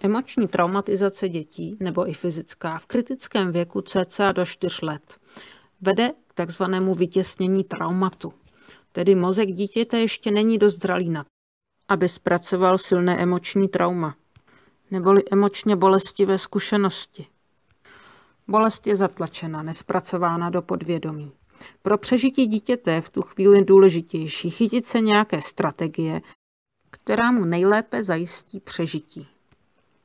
Emoční traumatizace dětí, nebo i fyzická, v kritickém věku cca do 4 let vede k takzvanému vytěsnění traumatu. Tedy mozek dítěte ještě není dost zralý na to, aby zpracoval silné emoční trauma, neboli emočně bolestivé zkušenosti. Bolest je zatlačena, nespracována do podvědomí. Pro přežití dítěte je v tu chvíli důležitější chytit se nějaké strategie, která mu nejlépe zajistí přežití.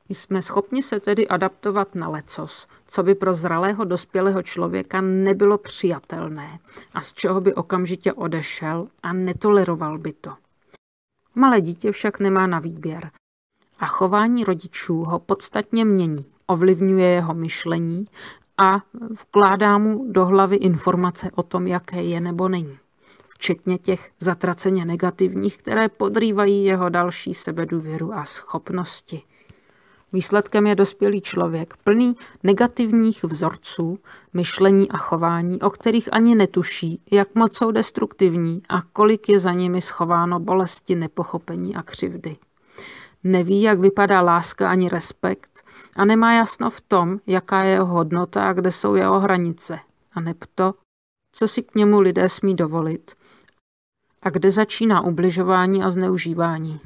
Jsme schopni se tedy adaptovat na lecos, co by pro zralého dospělého člověka nebylo přijatelné a z čeho by okamžitě odešel a netoleroval by to. Malé dítě však nemá na výběr a chování rodičů ho podstatně mění, ovlivňuje jeho myšlení a vkládá mu do hlavy informace o tom, jaké je nebo není včetně těch zatraceně negativních, které podrývají jeho další sebedůvěru a schopnosti. Výsledkem je dospělý člověk, plný negativních vzorců, myšlení a chování, o kterých ani netuší, jak moc jsou destruktivní a kolik je za nimi schováno bolesti, nepochopení a křivdy. Neví, jak vypadá láska ani respekt a nemá jasno v tom, jaká je jeho hodnota a kde jsou jeho hranice. A neb to, co si k němu lidé smí dovolit a kde začíná ubližování a zneužívání.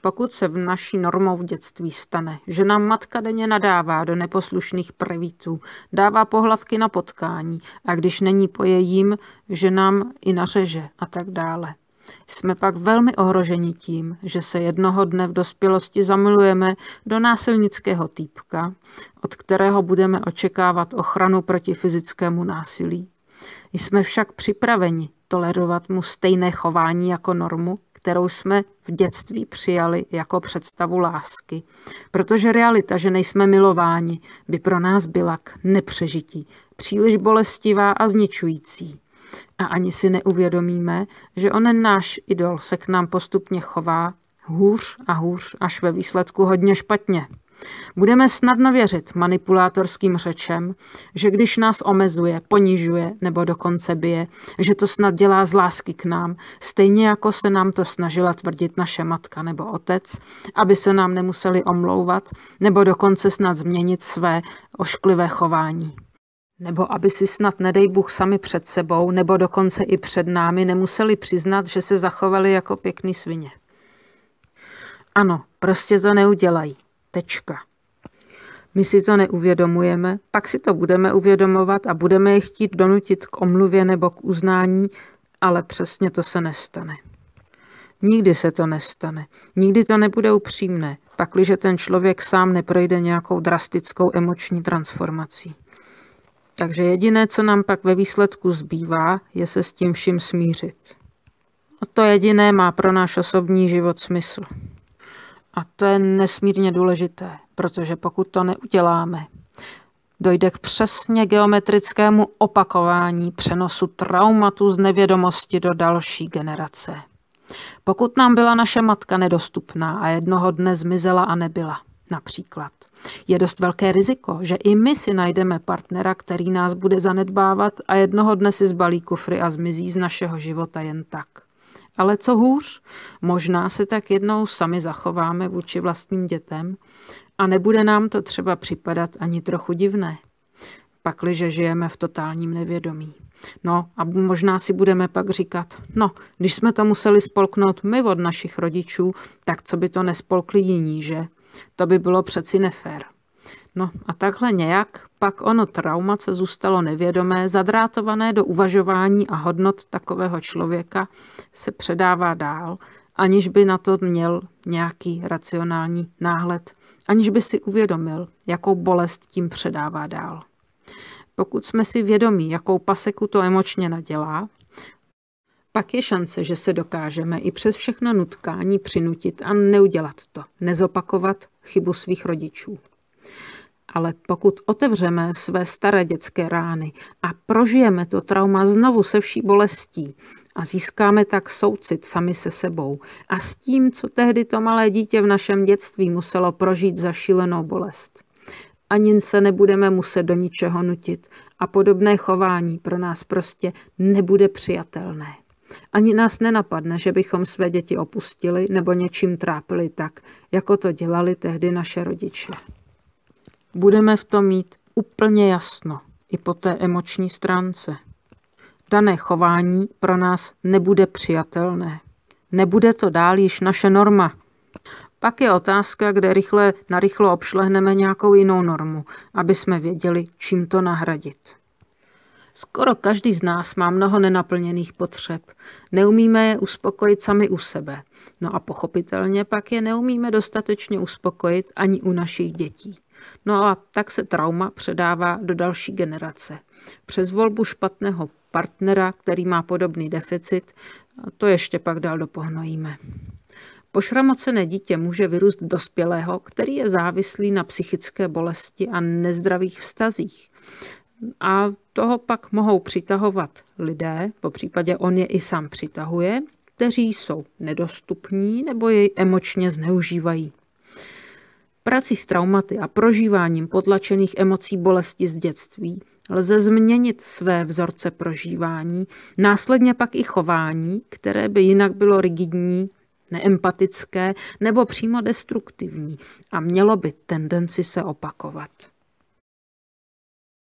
Pokud se v naší normou v dětství stane, že nám matka denně nadává do neposlušných prevítů, dává pohlavky na potkání a když není po jejím, že nám i nařeže a tak dále. Jsme pak velmi ohroženi tím, že se jednoho dne v dospělosti zamilujeme do násilnického týpka, od kterého budeme očekávat ochranu proti fyzickému násilí. Jsme však připraveni tolerovat mu stejné chování jako normu? kterou jsme v dětství přijali jako představu lásky. Protože realita, že nejsme milováni, by pro nás byla k nepřežití, příliš bolestivá a zničující. A ani si neuvědomíme, že onen náš idol se k nám postupně chová hůř a hůř, až ve výsledku hodně špatně. Budeme snadno věřit manipulátorským řečem, že když nás omezuje, ponižuje nebo dokonce bije, že to snad dělá z lásky k nám, stejně jako se nám to snažila tvrdit naše matka nebo otec, aby se nám nemuseli omlouvat nebo dokonce snad změnit své ošklivé chování. Nebo aby si snad, nedej Bůh, sami před sebou, nebo dokonce i před námi nemuseli přiznat, že se zachovali jako pěkný svině. Ano, prostě to neudělají. Tečka. My si to neuvědomujeme, pak si to budeme uvědomovat a budeme je chtít donutit k omluvě nebo k uznání, ale přesně to se nestane. Nikdy se to nestane. Nikdy to nebude upřímné, pakliže ten člověk sám neprojde nějakou drastickou emoční transformací. Takže jediné, co nám pak ve výsledku zbývá, je se s tím vším smířit. A to jediné má pro náš osobní život smysl. A to je nesmírně důležité, protože pokud to neuděláme, dojde k přesně geometrickému opakování přenosu traumatu z nevědomosti do další generace. Pokud nám byla naše matka nedostupná a jednoho dne zmizela a nebyla, například, je dost velké riziko, že i my si najdeme partnera, který nás bude zanedbávat a jednoho dne si zbalí kufry a zmizí z našeho života jen tak. Ale co hůř, možná se tak jednou sami zachováme vůči vlastním dětem a nebude nám to třeba připadat ani trochu divné, pakliže žijeme v totálním nevědomí. No a možná si budeme pak říkat, no, když jsme to museli spolknout my od našich rodičů, tak co by to nespolkli jiní, že? To by bylo přeci nefér. No a takhle nějak pak ono trauma, co zůstalo nevědomé, zadrátované do uvažování a hodnot takového člověka, se předává dál, aniž by na to měl nějaký racionální náhled, aniž by si uvědomil, jakou bolest tím předává dál. Pokud jsme si vědomí, jakou paseku to emočně nadělá, pak je šance, že se dokážeme i přes všechna nutkání přinutit a neudělat to, nezopakovat chybu svých rodičů. Ale pokud otevřeme své staré dětské rány a prožijeme to trauma znovu se vší bolestí a získáme tak soucit sami se sebou a s tím, co tehdy to malé dítě v našem dětství muselo prožít za šílenou bolest. Ani se nebudeme muset do ničeho nutit a podobné chování pro nás prostě nebude přijatelné. Ani nás nenapadne, že bychom své děti opustili nebo něčím trápili tak, jako to dělali tehdy naše rodiče budeme v tom mít úplně jasno i po té emoční stránce. Dané chování pro nás nebude přijatelné. Nebude to dál již naše norma. Pak je otázka, kde rychle narychlo obšlehneme nějakou jinou normu, aby jsme věděli, čím to nahradit. Skoro každý z nás má mnoho nenaplněných potřeb. Neumíme je uspokojit sami u sebe. No a pochopitelně pak je neumíme dostatečně uspokojit ani u našich dětí. No a tak se trauma předává do další generace. Přes volbu špatného partnera, který má podobný deficit, to ještě pak dál dopohnojíme. Pošramocené dítě může vyrůst dospělého, který je závislý na psychické bolesti a nezdravých vztazích. A toho pak mohou přitahovat lidé, po případě on je i sám přitahuje, kteří jsou nedostupní nebo jej emočně zneužívají. Prací s traumaty a prožíváním potlačených emocí bolesti z dětství lze změnit své vzorce prožívání, následně pak i chování, které by jinak bylo rigidní, neempatické nebo přímo destruktivní a mělo by tendenci se opakovat.